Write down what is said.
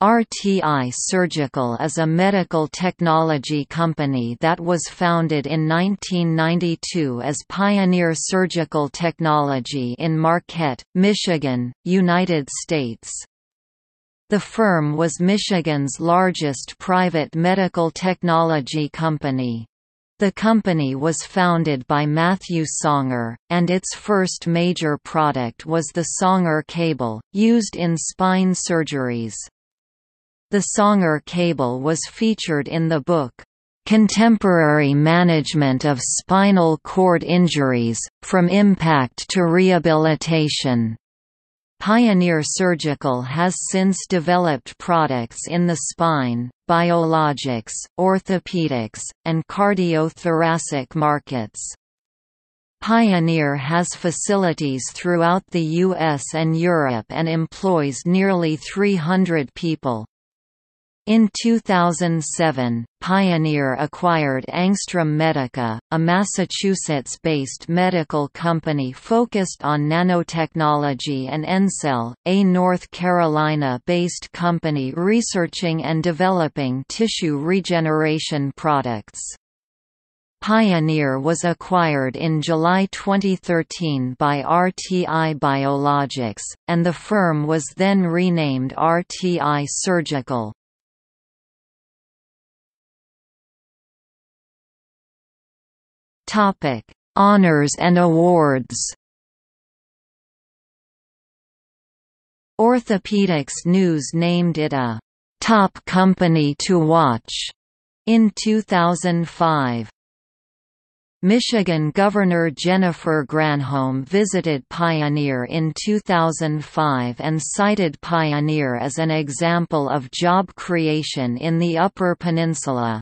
RTI Surgical is a medical technology company that was founded in 1992 as Pioneer Surgical Technology in Marquette, Michigan, United States. The firm was Michigan's largest private medical technology company. The company was founded by Matthew Songer, and its first major product was the Songer cable, used in spine surgeries. The Songer cable was featured in the book, Contemporary Management of Spinal Cord Injuries, From Impact to Rehabilitation. Pioneer Surgical has since developed products in the spine, biologics, orthopedics, and cardiothoracic markets. Pioneer has facilities throughout the U.S. and Europe and employs nearly 300 people. In 2007, Pioneer acquired Angstrom Medica, a Massachusetts-based medical company focused on nanotechnology and Encell, a North Carolina-based company researching and developing tissue regeneration products. Pioneer was acquired in July 2013 by RTI Biologics, and the firm was then renamed RTI Surgical. Topic: Honors and awards. Orthopedics News named it a top company to watch in 2005. Michigan Governor Jennifer Granholm visited Pioneer in 2005 and cited Pioneer as an example of job creation in the Upper Peninsula.